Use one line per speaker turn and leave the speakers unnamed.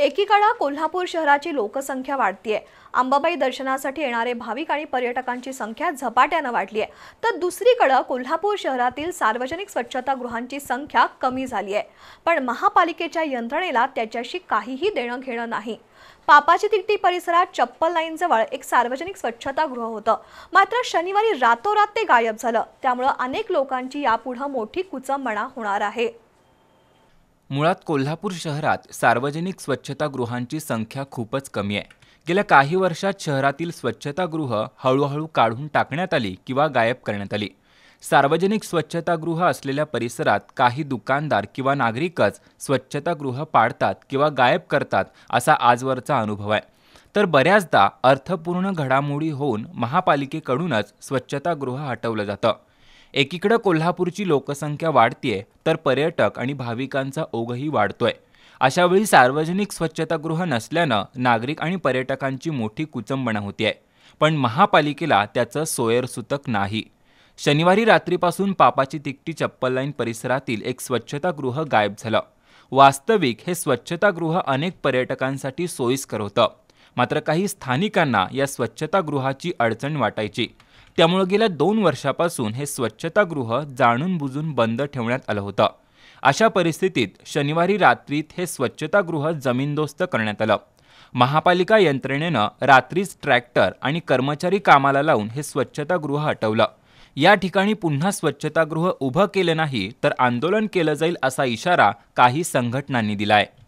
एकीकडे कोल्हापूर शहराची लोकसंख्या वाढतीये अंबाबाई दर्शनासाठी येणारे भाविक आणि पर्यटकांची संख्या झपाट्यानं वाढली आहे तर दुसरीकडे कोल्हापूर शहरातील सार्वजनिक स्वच्छतागृहांची संख्या कमी झाली आहे पण महापालिकेच्या यंत्रणेला त्याच्याशी काहीही देणं घेणं नाही पापाची तिकटी परिसरात चप्पल लाईनजवळ एक सार्वजनिक स्वच्छतागृह होतं मात्र शनिवारी रातोरात ते गायब झालं त्यामुळं अनेक लोकांची यापुढं मोठी कुचंबणा होणार आहे
मुळात कोल्हापूर शहरात सार्वजनिक स्वच्छतागृहांची संख्या खूपच कमी आहे गेल्या काही वर्षात शहरातील स्वच्छतागृह हळूहळू काढून टाकण्यात आली किंवा गायब करण्यात आली सार्वजनिक स्वच्छतागृह असलेल्या परिसरात काही दुकानदार किंवा नागरिकच स्वच्छतागृह पाडतात किंवा गायब करतात असा आजवरचा अनुभव आहे तर बऱ्याचदा अर्थपूर्ण घडामोडी होऊन महापालिकेकडूनच स्वच्छतागृह हटवलं जातं एकीकडं कोल्हापूरची लोकसंख्या वाढतीये तर पर्यटक आणि भाविकांचा ओघही वाढतोय अशावेळी सार्वजनिक स्वच्छतागृह नसल्यानं नागरिक आणि पर्यटकांची मोठी कुचंबणा होतीये पण महापालिकेला त्याचं सोयरसूतक नाही शनिवारी रात्रीपासून पापाची तिकटी चप्पल लाईन परिसरातील एक स्वच्छतागृह गायब झालं वास्तविक हे स्वच्छतागृह अनेक पर्यटकांसाठी सोयीस्कर होतं मात्र काही स्थानिकांना या स्वच्छतागृहाची अडचण वाटायची त्यामुळे गेल्या दोन वर्षापासून हे स्वच्छतागृह जाणून बुजून बंद ठेवण्यात आलं होतं अशा परिस्थितीत शनिवारी रात्रीत हे स्वच्छतागृह जमीनदोस्त करण्यात आलं महापालिका यंत्रणेनं रात्रीच ट्रॅक्टर आणि कर्मचारी कामाला लावून हे स्वच्छतागृह हटवलं या ठिकाणी पुन्हा स्वच्छतागृह उभं केलं नाही तर आंदोलन केलं जाईल असा इशारा काही संघटनांनी दिला आहे